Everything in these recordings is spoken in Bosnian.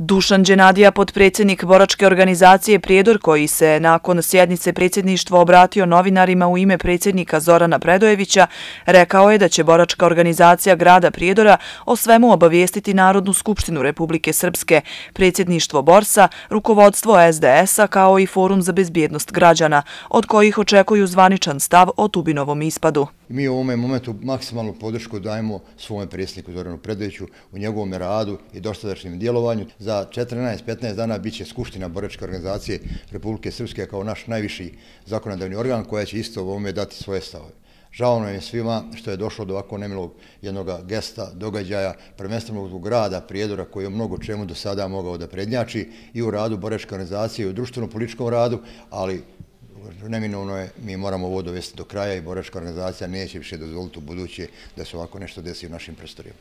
Dušan Đenadija, podpredsjednik Boračke organizacije Prijedor, koji se nakon sjednice predsjedništva obratio novinarima u ime predsjednika Zorana Predojevića, rekao je da će Boračka organizacija grada Prijedora o svemu obavijestiti Narodnu skupštinu Republike Srpske, predsjedništvo Borsa, rukovodstvo SDS-a kao i Forum za bezbjednost građana, od kojih očekuju zvaničan stav o Tubinovom ispadu. Mi u ovom momentu maksimalnu podršku dajemo svome predsjedniku Zoranu Predojeviću u njegovom radu i dostadačnim djelovanju za 14-15 dana bit će Skuština Boračke organizacije Republike Srpske kao naš najviši zakonodavni organ koja će isto ovome dati svoje stave. Žao nam je svima što je došlo do ovako nemilog jednog gesta, događaja, prvenstveno zbog grada, prijedora koji je mnogo čemu do sada mogao da prednjači i u radu Boračke organizacije i u društveno-političkom radu, ali neminovno je, mi moramo ovo dovesti do kraja i Boračka organizacija neće više dozvoliti u buduće da se ovako nešto desi u našim prostorima.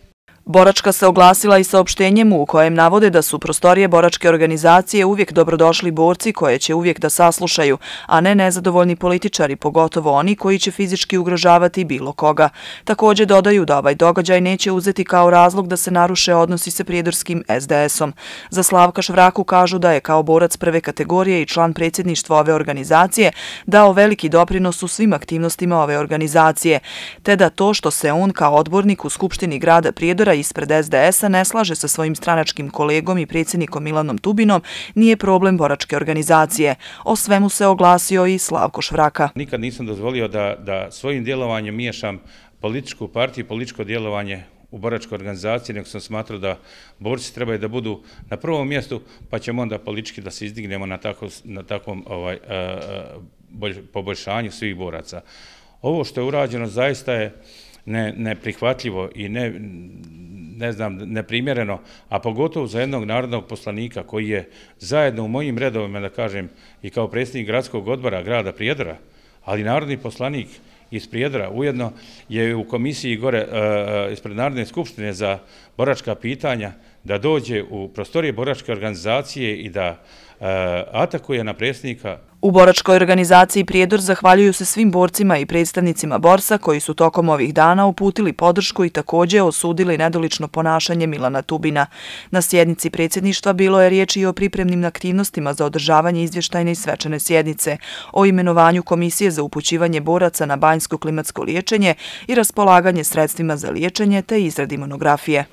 Boračka se oglasila i saopštenjem u kojem navode da su prostorije boračke organizacije uvijek dobrodošli borci koje će uvijek da saslušaju, a ne nezadovoljni političari, pogotovo oni koji će fizički ugrožavati bilo koga. Također dodaju da ovaj događaj neće uzeti kao razlog da se naruše odnosi sa prijedorskim SDS-om. Za Slavka Švraku kažu da je kao borac prve kategorije i član predsjedništva ove organizacije dao veliki doprinos u svim aktivnostima ove organizacije, te da to što se on kao odbornik u Skupštini grada Prijedora ispred SDS-a ne slaže sa svojim stranačkim kolegom i predsjednikom Milanom Tubinom, nije problem boračke organizacije. O svemu se oglasio i Slavko Švraka. Nikad nisam dozvolio da svojim djelovanjem miješam političku partiju i političko djelovanje u boračkoj organizaciji, nego sam smatrao da borci trebaju da budu na prvom mjestu, pa ćemo onda politički da se izdignemo na takvom ovaj, e, poboljšanju svih boraca. Ovo što je urađeno zaista je neprihvatljivo i ne znam, neprimjereno, a pogotovo za jednog narodnog poslanika koji je zajedno u mojim redovima, da kažem, i kao predsjednik gradskog odbora grada Prijedora, ali narodni poslanik iz Prijedora ujedno je u komisiji gore e, e, ispred Narodne skupštine za boračka pitanja da dođe u prostorije boračke organizacije i da e, atakuje na predsjednika. U boračkoj organizaciji Prijedor zahvaljuju se svim borcima i predstavnicima borsa koji su tokom ovih dana uputili podršku i također osudili nedolično ponašanje Milana Tubina. Na sjednici predsjedništva bilo je riječ i o pripremnim aktivnostima za održavanje izvještajne i svečane sjednice, o imenovanju Komisije za upućivanje boraca na banjsko klimatsko liječenje i raspolaganje sredstvima za liječenje te izradi monografije.